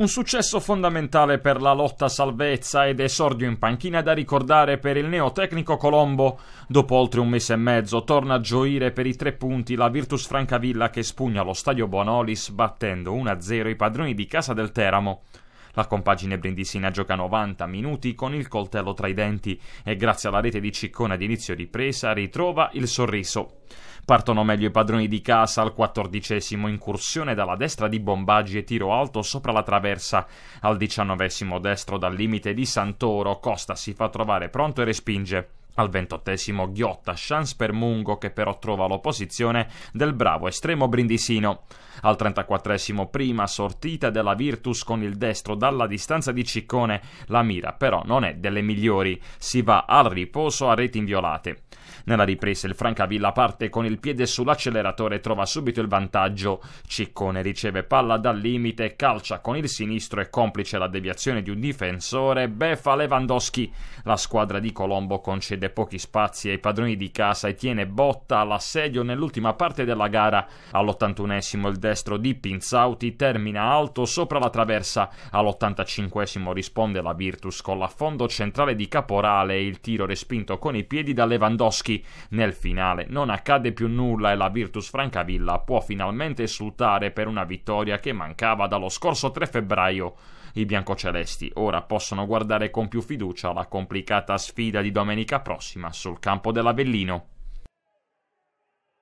Un successo fondamentale per la lotta a salvezza ed esordio in panchina da ricordare per il neotecnico Colombo. Dopo oltre un mese e mezzo torna a gioire per i tre punti la Virtus Francavilla che spugna lo stadio Boanolis battendo 1-0 i padroni di casa del Teramo. La compagine brindisina gioca 90 minuti con il coltello tra i denti e grazie alla rete di Ciccone ad inizio ripresa ritrova il sorriso. Partono meglio i padroni di casa al quattordicesimo incursione dalla destra di Bombaggi e tiro alto sopra la traversa. Al diciannovesimo destro dal limite di Santoro Costa si fa trovare pronto e respinge. Al ventottesimo ghiotta chance per Mungo che però trova l'opposizione del bravo estremo Brindisino. Al trentaquattresimo prima sortita della Virtus con il destro dalla distanza di Ciccone, la mira però non è delle migliori, si va al riposo a reti inviolate. Nella ripresa il Francavilla parte con il piede sull'acceleratore e trova subito il vantaggio. Ciccone riceve palla dal limite, calcia con il sinistro e complice la deviazione di un difensore, beffa Lewandowski. La squadra di Colombo concede cedere pochi spazi ai padroni di casa e tiene botta all'assedio nell'ultima parte della gara. All'81esimo il destro di Pinzauti termina alto sopra la traversa. All'85esimo risponde la Virtus con l'affondo centrale di Caporale e il tiro respinto con i piedi da Lewandowski. Nel finale non accade più nulla e la Virtus Francavilla può finalmente esultare per una vittoria che mancava dallo scorso 3 febbraio. I biancocelesti ora possono guardare con più fiducia la complicata sfida di domenica prossima prossima sul campo dell'Avellino.